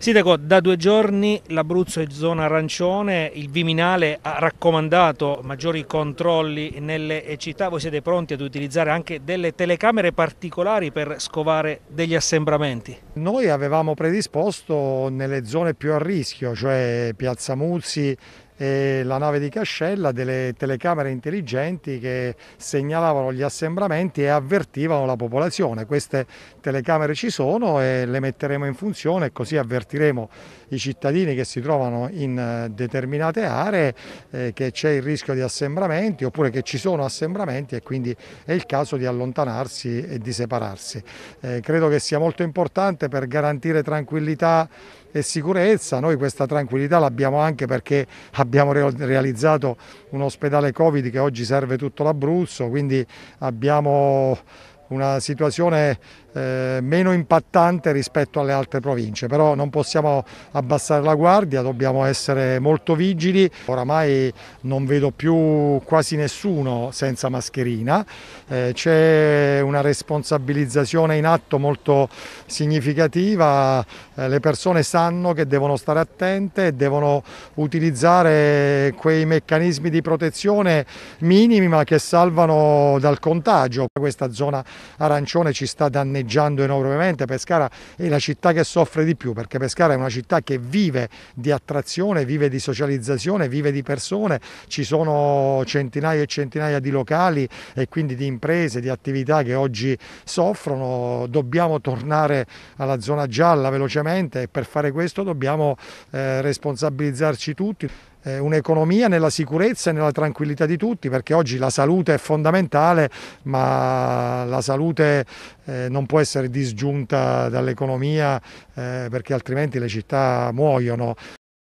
Sindaco, da due giorni l'Abruzzo è zona arancione, il Viminale ha raccomandato maggiori controlli nelle città, voi siete pronti ad utilizzare anche delle telecamere particolari per scovare degli assembramenti? Noi avevamo predisposto nelle zone più a rischio, cioè Piazza Muzzi e la nave di Cascella delle telecamere intelligenti che segnalavano gli assembramenti e avvertivano la popolazione. Queste telecamere ci sono e le metteremo in funzione e così avvertiremo i cittadini che si trovano in eh, determinate aree, eh, che c'è il rischio di assembramenti oppure che ci sono assembramenti e quindi è il caso di allontanarsi e di separarsi. Eh, credo che sia molto importante per garantire tranquillità e sicurezza. Noi questa tranquillità l'abbiamo anche perché abbiamo realizzato un ospedale Covid che oggi serve tutto l'Abruzzo, quindi abbiamo una situazione eh, meno impattante rispetto alle altre province, però non possiamo abbassare la guardia, dobbiamo essere molto vigili, oramai non vedo più quasi nessuno senza mascherina, eh, c'è una responsabilizzazione in atto molto significativa, eh, le persone sanno che devono stare attente e devono utilizzare quei meccanismi di protezione minimi ma che salvano dal contagio questa zona arancione ci sta danneggiando enormemente, Pescara è la città che soffre di più perché Pescara è una città che vive di attrazione, vive di socializzazione, vive di persone, ci sono centinaia e centinaia di locali e quindi di imprese, di attività che oggi soffrono, dobbiamo tornare alla zona gialla velocemente e per fare questo dobbiamo eh, responsabilizzarci tutti. Eh, un'economia nella sicurezza e nella tranquillità di tutti, perché oggi la salute è fondamentale, ma la salute eh, non può essere disgiunta dall'economia eh, perché altrimenti le città muoiono.